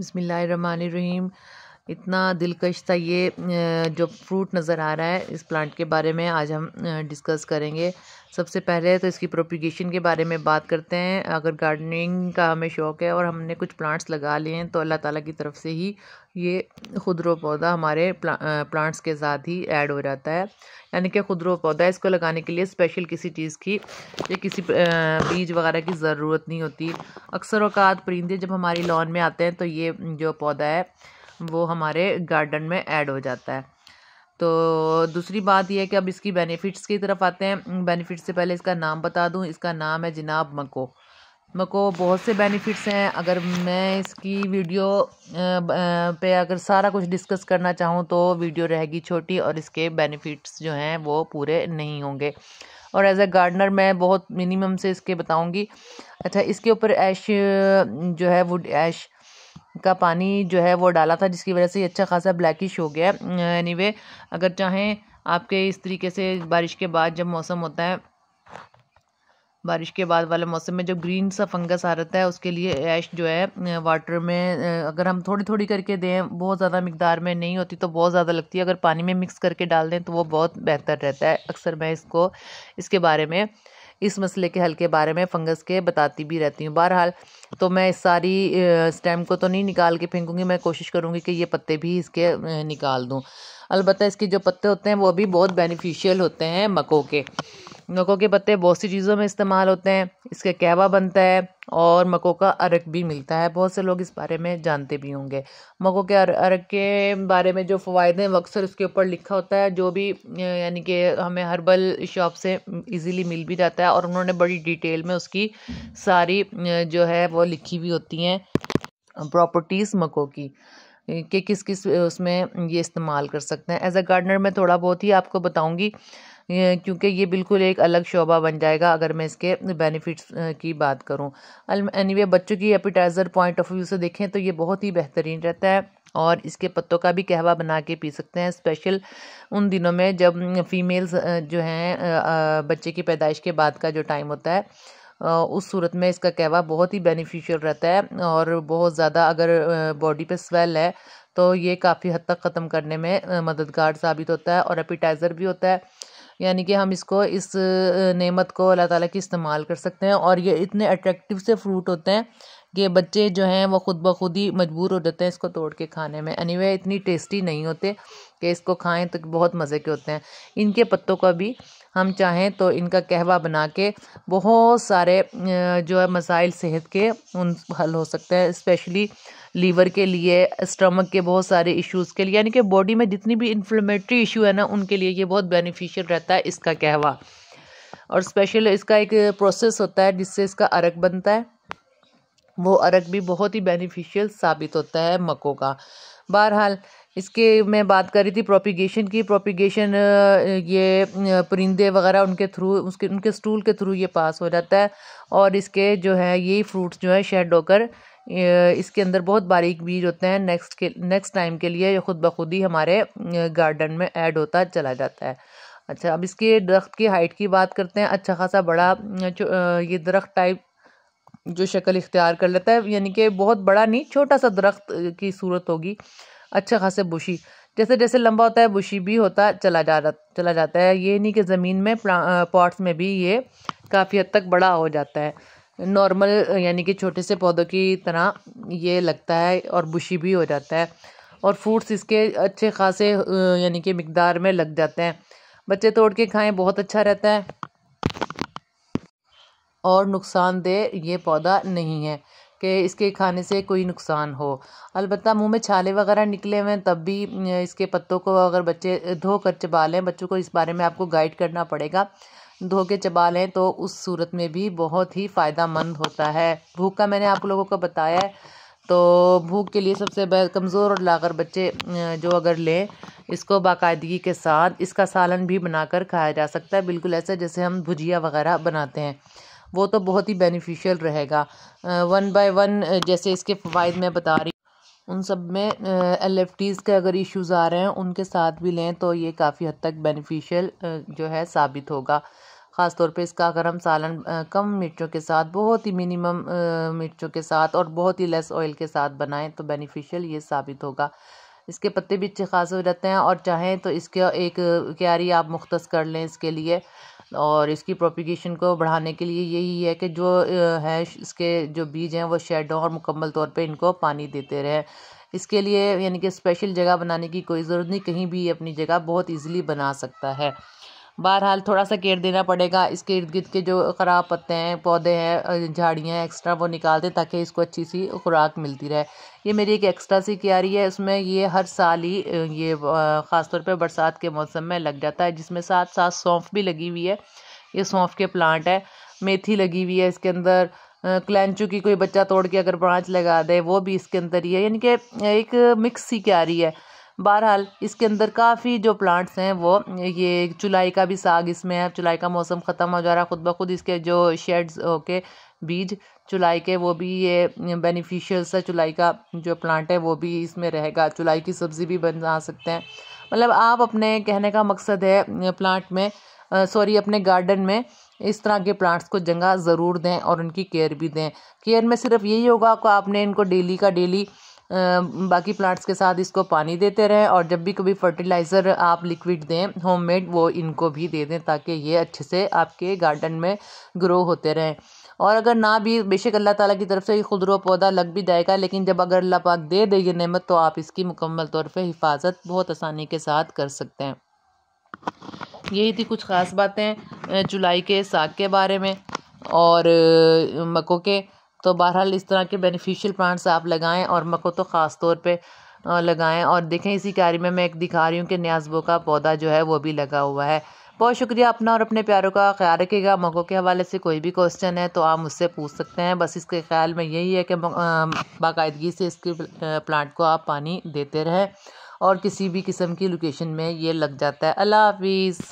रहीम इतना दिलकश था ये जो फ्रूट नज़र आ रहा है इस प्लांट के बारे में आज हम डिस्कस करेंगे सबसे पहले तो इसकी प्रोपिगेशन के बारे में बात करते हैं अगर गार्डनिंग का हमें शौक़ है और हमने कुछ प्लांट्स लगा लिए हैं तो अल्लाह ताला की तरफ से ही ये खुदरो पौधा हमारे प्ला, प्लांट्स के साथ ही ऐड हो जाता है यानी कि खुदरो पौधा इसको लगाने के लिए स्पेशल किसी चीज़ की या किसी बीज वगैरह की ज़रूरत नहीं होती अक्सर अवकात परिंदे जब हमारी लॉन में आते हैं तो ये जो पौधा है वो हमारे गार्डन में ऐड हो जाता है तो दूसरी बात यह है कि अब इसकी बेनिफिट्स की तरफ आते हैं बेनिफिट्स से पहले इसका नाम बता दूं इसका नाम है जनाब मको मको बहुत से बेनिफिट्स हैं अगर मैं इसकी वीडियो पे अगर सारा कुछ डिस्कस करना चाहूँ तो वीडियो रहेगी छोटी और इसके बेनिफिट्स जो हैं वो पूरे नहीं होंगे और एज ए गार्डनर मैं बहुत मिनिमम से इसके बताऊँगी अच्छा इसके ऊपर ऐश जो है वुड ऐश का पानी जो है वो डाला था जिसकी वजह से ये अच्छा खासा ब्लैकिश हो गया है वे अगर चाहें आपके इस तरीके से बारिश के बाद जब मौसम होता है बारिश के बाद वाले मौसम में जो ग्रीन सा फंगस आ रहता है उसके लिए ऐश जो है वाटर में अगर हम थोड़ी थोड़ी करके दें बहुत ज़्यादा मकदार में नहीं होती तो बहुत ज़्यादा लगती है अगर पानी में मिक्स करके डाल दें तो वो बहुत बेहतर रहता है अक्सर मैं इसको इसके बारे में इस मसले के हल के बारे में फंगस के बताती भी रहती हूँ बहरहाल तो मैं इस सारी स्टेम को तो नहीं निकाल के फेंकूँगी मैं कोशिश करूँगी कि ये पत्ते भी इसके निकाल दूँ अलबत्त इसके जो पत्ते होते हैं वो भी बहुत बेनिफिशियल होते हैं मकों के मकों के पत्ते बहुत सी चीज़ों में इस्तेमाल होते हैं इसके कहवा बनता है और मको का अरक भी मिलता है बहुत से लोग इस बारे में जानते भी होंगे मको के अरक के बारे में जो फ़वाद हैं अक्सर उसके ऊपर लिखा होता है जो भी यानी कि हमें हर्बल शॉप से इजीली मिल भी जाता है और उन्होंने बड़ी डिटेल में उसकी सारी जो है वो लिखी हुई होती हैं प्रॉपर्टीज़ मको की कि किस किस उसमें ये इस्तेमाल कर सकते हैं एज अ गार्डनर मैं थोड़ा बहुत ही आपको बताऊँगी क्योंकि ये बिल्कुल एक अलग शोबा बन जाएगा अगर मैं इसके बेनिफिट्स की बात करूँ एनीवे बच्चों की एपिटाइज़र पॉइंट ऑफ व्यू से देखें तो ये बहुत ही बेहतरीन रहता है और इसके पत्तों का भी कहवा बना के पी सकते हैं स्पेशल उन दिनों में जब फीमेल्स जो हैं बच्चे की पैदाइश के बाद का जो टाइम होता है उस सूरत में इसका कहवा बहुत ही बेनिफिशियल रहता है और बहुत ज़्यादा अगर बॉडी पे स्वेल है तो ये काफ़ी हद तक ख़त्म करने में मददगार साबित होता है और एपिटाइज़र भी होता है यानी कि हम इसको इस नेमत को अल्लाह ताला की इस्तेमाल कर सकते हैं और ये इतने अट्रैक्टिव से फ्रूट होते हैं कि बच्चे जो हैं वो ख़ुद ब खुद ही मजबूर हो जाते हैं इसको तोड़ के खाने में एनी anyway, इतनी टेस्टी नहीं होते कि इसको खाएं तो बहुत मज़े के होते हैं इनके पत्तों का भी हम चाहें तो इनका कहवा बना के बहुत सारे जो है मसाइल सेहत के उन हल हो सकते हैं स्पेशली लीवर के लिए स्टमक के बहुत सारे इश्यूज़ के लिए यानी कि बॉडी में जितनी भी इन्फ्लेमेटरी इशू है ना उनके लिए ये बहुत बेनिफिशियल रहता है इसका कहवा और स्पेशल इसका एक प्रोसेस होता है जिससे इसका अरक बनता है वो अरक भी बहुत ही बेनिफिशियल साबित होता है मकों का बहरहाल इसके मैं बात कर रही थी प्रोपिगेशन की प्रोपिगेशन ये परिंदे वगैरह उनके थ्रू उसके उनके स्टूल के थ्रू ये पास हो जाता है और इसके जो है यही फ्रूट्स जो है शेड होकर इसके अंदर बहुत बारीक बीज होते हैं नेक्स्ट के नेक्स्ट टाइम के लिए ये खुद ब खुद ही हमारे गार्डन में ऐड होता चला जाता है अच्छा अब इसके दरख्त की हाइट की बात करते हैं अच्छा खासा बड़ा ये दरख्त टाइप जो शक्ल इख्तियार कर लेता है यानी कि बहुत बड़ा नहीं छोटा सा दरख्त की सूरत होगी अच्छा खासे बुशी जैसे जैसे लंबा होता है बुशी भी होता चला जा चला जाता है ये नहीं कि ज़मीन में पॉट्स में भी ये काफ़ी हद तक बड़ा हो जाता है नॉर्मल यानी कि छोटे से पौधों की तरह ये लगता है और बुशी भी हो जाता है और फ्रूट्स इसके अच्छे खासे यानी कि मकदार में लग जाते हैं बच्चे तोड़ के खाएं बहुत अच्छा रहता है और नुकसानदेह ये पौधा नहीं है कि इसके खाने से कोई नुकसान हो अलबत्त मुंह में छाले वगैरह निकले हुए हैं तब भी इसके पत्तों को अगर बच्चे धो कर चबा लें बच्चों को इस बारे में आपको गाइड करना पड़ेगा धो के चबा लें तो उस सूरत में भी बहुत ही फ़ायदा मंद होता है भूख का मैंने आप लोगों को बताया है तो भूख के लिए सबसे कमज़ोर और लागर बच्चे जो अगर लें इसको बाकायदगी के साथ इसका सालन भी बनाकर खाया जा सकता है बिल्कुल ऐसे जैसे हम भुजिया वगैरह बनाते हैं वो तो बहुत ही बेनिफिशियल रहेगा वन बाय वन जैसे इसके फ़वाद मैं बता रही उन सब में एल एफ टीज़ के अगर इश्यूज़ आ रहे हैं उनके साथ भी लें तो ये काफ़ी हद तक बेनिफिशियल जो है साबित होगा ख़ास तौर पे इसका अगर हम सालन कम मिर्चों के साथ बहुत ही मिनिमम मिर्चों के साथ और बहुत ही लेस ऑयल के साथ बनाएं तो बेनिफिशियल ये साबित होगा इसके पत्ते भी अच्छे खास हो जाते हैं और चाहें तो इसके एक क्यारी आप मुख्त कर लें इसके लिए और इसकी प्रोपिगेशन को बढ़ाने के लिए यही है कि जो है इसके जो बीज हैं वो शेड हों और मुकम्मल तौर पर इनको पानी देते रहें इसके लिए यानी कि स्पेशल जगह बनाने की कोई ज़रूरत नहीं कहीं भी अपनी जगह बहुत ईजिली बना सकता है बहरहाल थोड़ा सा केयर देना पड़ेगा इसके इर्द गिर्द के जो ख़राब पत्ते हैं पौधे हैं झाड़ियाँ हैं एक्स्ट्रा वो निकाल दें ताकि इसको अच्छी सी खुराक मिलती रहे ये मेरी एक एक्स्ट्रा सी क्यारी है इसमें ये हर साल ही ये ख़ासतौर पर बरसात के मौसम में लग जाता है जिसमें साथ साथ सौंफ भी लगी हुई है ये सौंफ के प्लांट है मेथी लगी हुई है इसके अंदर क्लैंचू की कोई बच्चा तोड़ के अगर ब्रांच लगा दे वो भी इसके अंदर ही है यानी कि एक मिक्स सी क्यारी है बहरहाल इसके अंदर काफ़ी जो प्लांट्स हैं वो ये चुलाई का भी साग इसमें है चुलाई का मौसम ख़त्म हो जा रहा है खुद ब खुद इसके जो शेड्स के बीज चुलाई के वो भी ये बेनिफिशियल सा चुलाई का जो प्लांट है वो भी इसमें रहेगा चुलाई की सब्ज़ी भी बना सकते हैं मतलब आप अपने कहने का मकसद है प्लांट में सॉरी अपने गार्डन में इस तरह के प्लांट्स को जगह ज़रूर दें और उनकी केयर भी दें केयर में सिर्फ यही होगा कि आपने इनको डेली का डेली बाकी प्लांट्स के साथ इसको पानी देते रहें और जब भी कभी फर्टिलाइज़र आप लिक्विड दें होममेड वो इनको भी दे दें ताकि ये अच्छे से आपके गार्डन में ग्रो होते रहें और अगर ना भी बेशक अल्लाह ताला की तरफ से ये खुदरो पौधा लग भी जाएगा लेकिन जब अगर अल्लाह पाक दे दे ये नेमत तो आप इसकी मुकम्मल तौर पर हिफाजत बहुत आसानी के साथ कर सकते हैं यही थी कुछ ख़ास बातें जुलाई के साग के बारे में और मक्ों के तो बहरहाल इस तरह के बेनिफिशियल प्लांट्स आप लगाएं और मको तो ख़ास तौर पे लगाएं और देखें इसी कार्य में मैं एक दिखा रही हूँ कि न्याजबो का पौधा जो है वो भी लगा हुआ है बहुत शुक्रिया अपना और अपने प्यारों का ख्याल रखिएगा मको के हवाले से कोई भी क्वेश्चन है तो आप मुझसे पूछ सकते हैं बस इसके ख्याल में यही है कि बाकायदगी से इसके प्लांट को आप पानी देते रहें और किसी भी किस्म की लोकेशन में ये लग जाता है अल्लाह हाफिज़